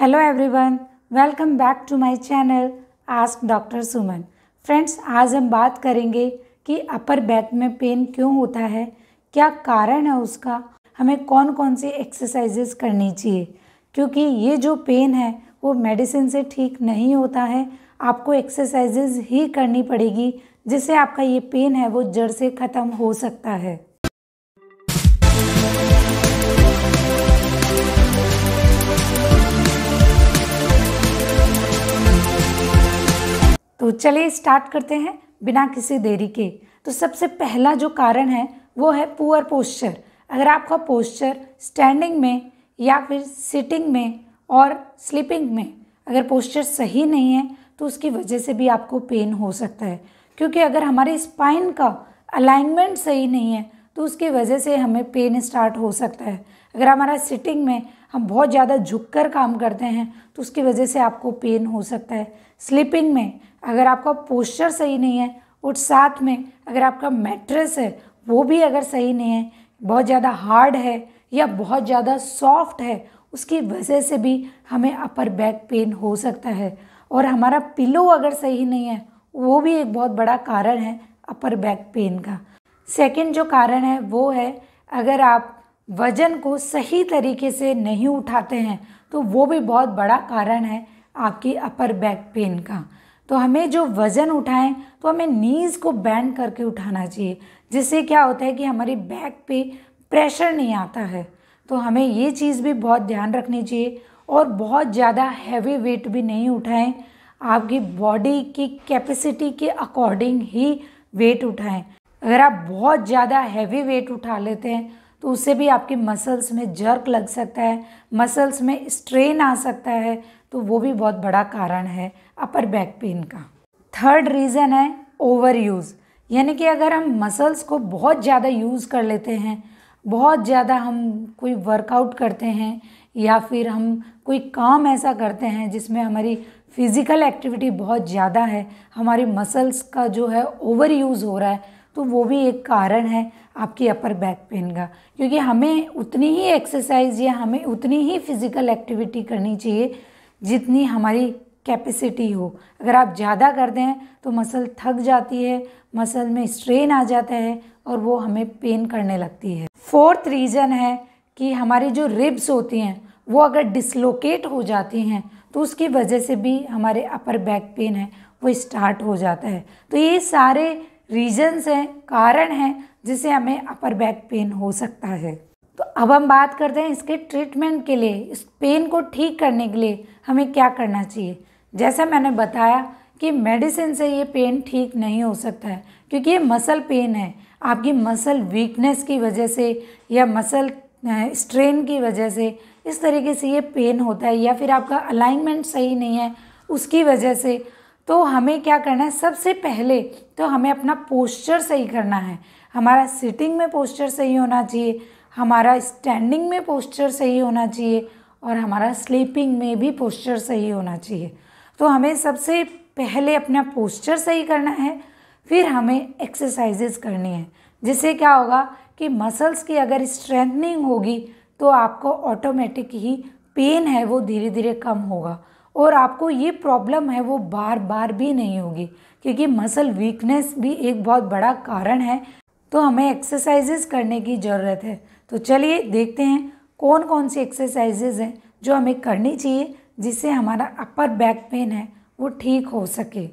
hello everyone welcome back to my channel Ask doctor Suman friends आज हम बात करेंगे कि अपर बैक में पेन क्यों होता है क्या कारण है उसका हमें कौन कौन सी एक्सरसाइजेज करनी चाहिए क्योंकि ये जो पेन है वो मेडिसिन से ठीक नहीं होता है आपको एक्सरसाइजेज ही करनी पड़ेगी जिससे आपका ये पेन है वो जड़ से ख़त्म हो सकता है तो चलिए स्टार्ट करते हैं बिना किसी देरी के तो सबसे पहला जो कारण है वो है पुअर पोस्चर अगर आपका पोस्चर स्टैंडिंग में या फिर सिटिंग में और स्लीपिंग में अगर पोस्चर सही नहीं है तो उसकी वजह से भी आपको पेन हो सकता है क्योंकि अगर हमारे स्पाइन का अलाइनमेंट सही नहीं है तो उसकी वजह से हमें पेन स्टार्ट हो सकता है अगर हमारा सिटिंग में हम बहुत ज़्यादा झुक कर काम करते हैं तो उसकी वजह से आपको पेन हो सकता है स्लीपिंग में अगर आपका पोस्चर सही नहीं है और साथ में अगर आपका मैट्रेस है वो भी अगर सही नहीं है बहुत ज़्यादा हार्ड है या बहुत ज़्यादा सॉफ्ट है उसकी वजह से भी हमें अपर बैक पेन हो सकता है और हमारा पिलो अगर सही नहीं है वो भी एक बहुत बड़ा कारण है अपर बैक पेन का सेकंड जो कारण है वो है अगर आप वजन को सही तरीके से नहीं उठाते हैं तो वो भी बहुत बड़ा कारण है आपकी अपर बैक पेन का तो हमें जो वज़न उठाएं तो हमें नीज़ को बैंड करके उठाना चाहिए जिससे क्या होता है कि हमारी बैक पे प्रेशर नहीं आता है तो हमें ये चीज़ भी बहुत ध्यान रखनी चाहिए और बहुत ज़्यादा हैवी वेट भी नहीं उठाएं आपकी बॉडी की कैपेसिटी के अकॉर्डिंग ही वेट उठाएं अगर आप बहुत ज़्यादा हैवी वेट उठा लेते हैं तो उससे भी आपकी मसल्स में जर्क लग सकता है मसल्स में स्ट्रेन आ सकता है तो वो भी बहुत बड़ा कारण है अपर बैक पेन का थर्ड रीज़न है ओवर यूज़ यानी कि अगर हम मसल्स को बहुत ज़्यादा यूज़ कर लेते हैं बहुत ज़्यादा हम कोई वर्कआउट करते हैं या फिर हम कोई काम ऐसा करते हैं जिसमें हमारी फिज़िकल एक्टिविटी बहुत ज़्यादा है हमारी मसल्स का जो है ओवर यूज़ हो रहा है तो वो भी एक कारण है आपकी अपर बैक पेन का क्योंकि हमें उतनी ही एक्सरसाइज या हमें उतनी ही फिज़िकल एक्टिविटी करनी चाहिए जितनी हमारी कैपेसिटी हो अगर आप ज़्यादा करते हैं तो मसल थक जाती है मसल में स्ट्रेन आ जाता है और वो हमें पेन करने लगती है फोर्थ रीज़न है कि हमारी जो रिब्स होती हैं वो अगर डिसलोकेट हो जाती हैं तो उसकी वजह से भी हमारे अपर बैक पेन है वो स्टार्ट हो जाता है तो ये सारे रीजन्स हैं कारण हैं जिसे हमें अपर बैक पेन हो सकता है तो अब हम बात करते हैं इसके ट्रीटमेंट के लिए इस पेन को ठीक करने के लिए हमें क्या करना चाहिए जैसा मैंने बताया कि मेडिसिन से ये पेन ठीक नहीं हो सकता है क्योंकि ये मसल पेन है आपकी मसल वीकनेस की वजह से या मसल स्ट्रेन की वजह से इस तरीके से ये पेन होता है या फिर आपका अलाइनमेंट सही नहीं है उसकी वजह से तो हमें क्या करना है सबसे पहले तो हमें अपना पोस्चर सही करना है हमारा सिटिंग में पोस्चर सही होना चाहिए हमारा स्टैंडिंग में पोस्चर सही होना चाहिए और हमारा स्लीपिंग में भी पोस्चर सही होना चाहिए तो हमें सबसे पहले अपना पोस्चर सही करना है फिर हमें एक्सरसाइजेज करनी है जिससे क्या होगा कि मसल्स की अगर स्ट्रेंथनिंग होगी तो आपको ऑटोमेटिक ही पेन है वो धीरे धीरे कम होगा और आपको ये प्रॉब्लम है वो बार बार भी नहीं होगी क्योंकि मसल वीकनेस भी एक बहुत बड़ा कारण है तो हमें एक्सरसाइजेस करने की ज़रूरत है तो चलिए देखते हैं कौन कौन सी एक्सरसाइजेज हैं जो हमें करनी चाहिए जिससे हमारा अपर बैक पेन है वो ठीक हो सके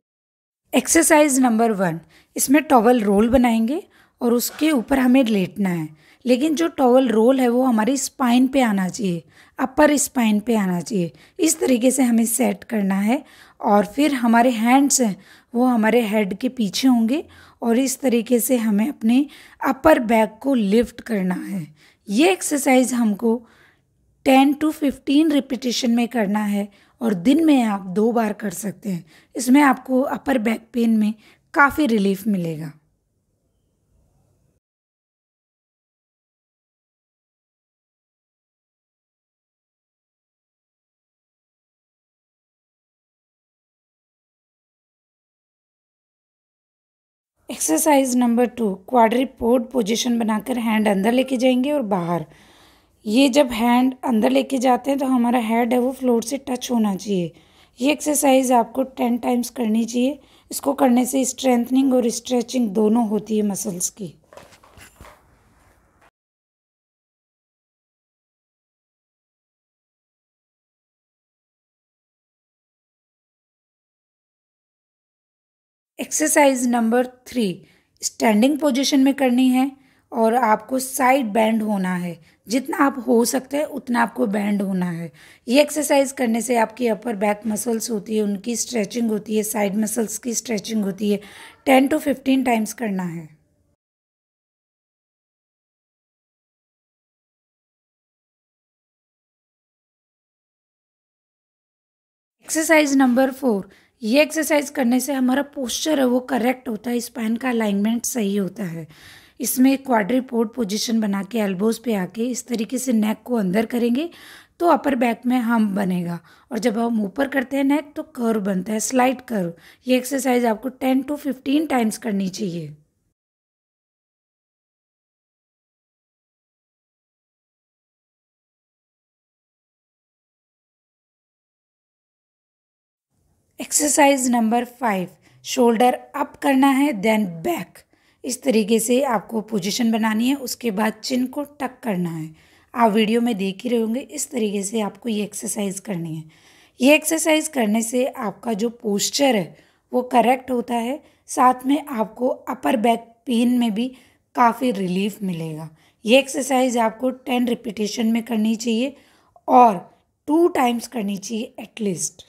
एक्सरसाइज नंबर वन इसमें टॉवल रोल बनाएंगे और उसके ऊपर हमें लेटना है लेकिन जो टॉवल रोल है वो हमारी स्पाइन पे आना चाहिए अपर स्पाइन पे आना चाहिए इस तरीके से हमें सेट करना है और फिर हमारे हैंड्स हैं वो हमारे हेड के पीछे होंगे और इस तरीके से हमें अपने अपर बैक को लिफ्ट करना है ये एक्सरसाइज हमको टेन टू फिफ्टीन रिपीटेशन में करना है और दिन में आप दो बार कर सकते हैं इसमें आपको अपर बैक पेन में काफ़ी रिलीफ मिलेगा exercise number two quadruped position बनाकर हैंड अंदर लेके जाएंगे और बाहर ये जब हैंड अंदर लेके जाते हैं तो हमारा हेड है वो फ्लोर से टच होना चाहिए ये एक्सरसाइज आपको टेन टाइम्स करनी चाहिए इसको करने से स्ट्रेंथनिंग और स्ट्रेचिंग दोनों होती है मसल्स की exercise number three standing position में करनी है और आपको साइड बैंड होना है जितना आप हो सकते हैं उतना आपको बैंड होना है ये एक्सरसाइज करने से आपकी अपर बैक मसल्स होती है उनकी स्ट्रेचिंग होती है साइड मसल्स की स्ट्रेचिंग होती है टेन टू फिफ्टीन टाइम्स करना है एक्सरसाइज नंबर फोर ये एक्सरसाइज करने से हमारा पोस्चर है वो करेक्ट होता है स्पाइन का अलाइनमेंट सही होता है इसमें क्वाड्रीपोर्ट पोजीशन बना के एल्बोज पे आके इस तरीके से नेक को अंदर करेंगे तो अपर बैक में हम बनेगा और जब हम ऊपर करते हैं नेक तो कर्व बनता है स्लाइड कर्व ये एक्सरसाइज आपको टेन टू फिफ्टीन टाइम्स करनी चाहिए exercise number five shoulder up करना है देन बैक इस तरीके से आपको पोजीशन बनानी है उसके बाद चिन को टक करना है आप वीडियो में देख ही रहे होंगे इस तरीके से आपको ये एक्सरसाइज करनी है ये एक्सरसाइज करने से आपका जो पोस्चर है वो करेक्ट होता है साथ में आपको अपर बैक पेन में भी काफ़ी रिलीफ मिलेगा ये एक्सरसाइज आपको टेन रिपीटेशन में करनी चाहिए और टू टाइम्स करनी चाहिए एटलीस्ट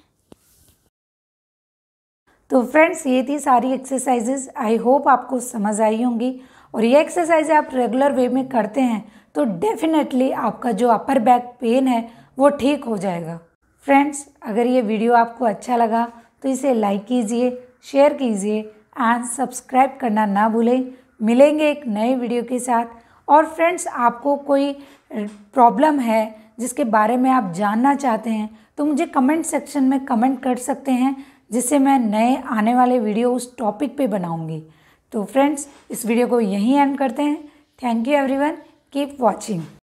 तो फ्रेंड्स ये थी सारी एक्सरसाइजेज आई होप आपको समझ आई होंगी और ये एक्सरसाइज आप रेगुलर वे में करते हैं तो डेफिनेटली आपका जो अपर बैक पेन है वो ठीक हो जाएगा फ्रेंड्स अगर ये वीडियो आपको अच्छा लगा तो इसे लाइक कीजिए शेयर कीजिए एंड सब्सक्राइब करना ना भूलें मिलेंगे एक नए वीडियो के साथ और फ्रेंड्स आपको कोई प्रॉब्लम है जिसके बारे में आप जानना चाहते हैं तो मुझे कमेंट सेक्शन में कमेंट कर सकते हैं जिससे मैं नए आने वाले वीडियो उस टॉपिक पे बनाऊंगी तो फ्रेंड्स इस वीडियो को यहीं एंड करते हैं thank you everyone keep watching